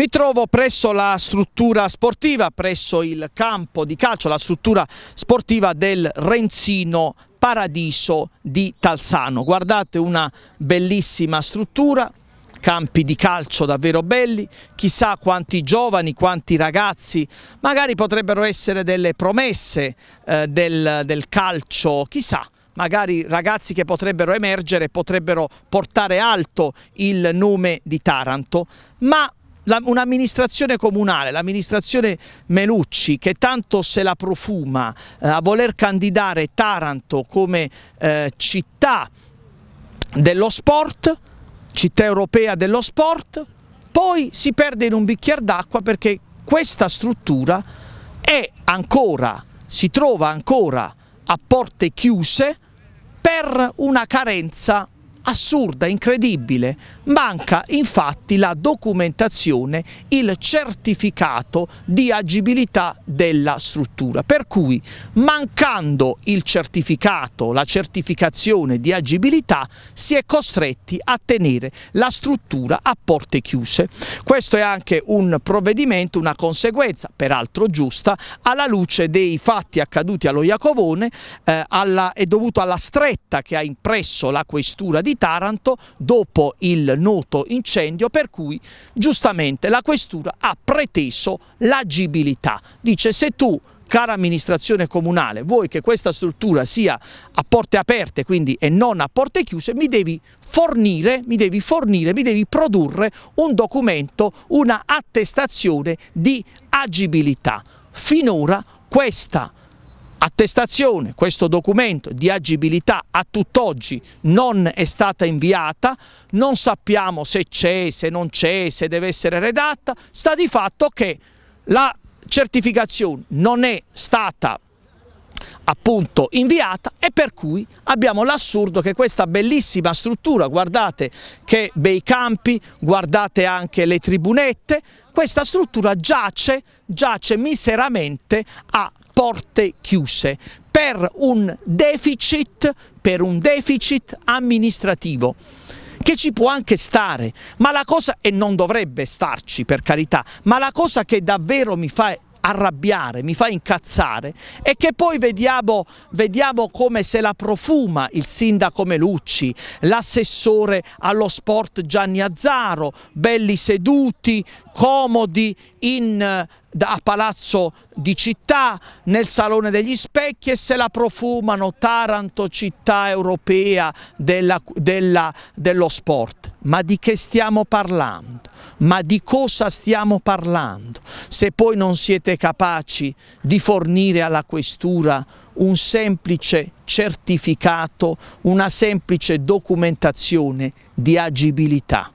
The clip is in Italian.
Mi trovo presso la struttura sportiva, presso il campo di calcio, la struttura sportiva del Renzino Paradiso di Talzano. Guardate una bellissima struttura, campi di calcio davvero belli, chissà quanti giovani, quanti ragazzi magari potrebbero essere delle promesse eh, del, del calcio, chissà magari ragazzi che potrebbero emergere, potrebbero portare alto il nome di Taranto, ma un'amministrazione comunale, l'amministrazione Melucci che tanto se la profuma eh, a voler candidare Taranto come eh, città dello sport, città europea dello sport, poi si perde in un bicchiere d'acqua perché questa struttura è ancora, si trova ancora a porte chiuse per una carenza assurda, incredibile. Manca infatti la documentazione, il certificato di agibilità della struttura. Per cui mancando il certificato, la certificazione di agibilità, si è costretti a tenere la struttura a porte chiuse. Questo è anche un provvedimento, una conseguenza, peraltro giusta, alla luce dei fatti accaduti allo Iacovone eh, alla, è dovuto alla stretta che ha impresso la questura di di Taranto dopo il noto incendio per cui giustamente la questura ha preteso l'agibilità. Dice se tu cara amministrazione comunale, vuoi che questa struttura sia a porte aperte quindi, e non a porte chiuse, mi devi fornire, mi devi fornire, mi devi produrre un documento, una attestazione di agibilità. Finora questa attestazione, questo documento di agibilità a tutt'oggi non è stata inviata, non sappiamo se c'è, se non c'è, se deve essere redatta, sta di fatto che la certificazione non è stata appunto inviata e per cui abbiamo l'assurdo che questa bellissima struttura, guardate che bei campi, guardate anche le tribunette, questa struttura giace, giace miseramente a porte chiuse per un deficit, per un deficit amministrativo che ci può anche stare, ma la cosa, e non dovrebbe starci per carità, ma la cosa che davvero mi fa arrabbiare, mi fa incazzare e che poi vediamo, vediamo come se la profuma il sindaco Melucci, l'assessore allo sport Gianni Azzaro, belli seduti, comodi in eh, a Palazzo di Città, nel Salone degli Specchi e se la profumano Taranto, città europea della, della, dello sport. Ma di che stiamo parlando? ma di cosa stiamo parlando se poi non siete capaci di fornire alla questura un semplice certificato, una semplice documentazione di agibilità?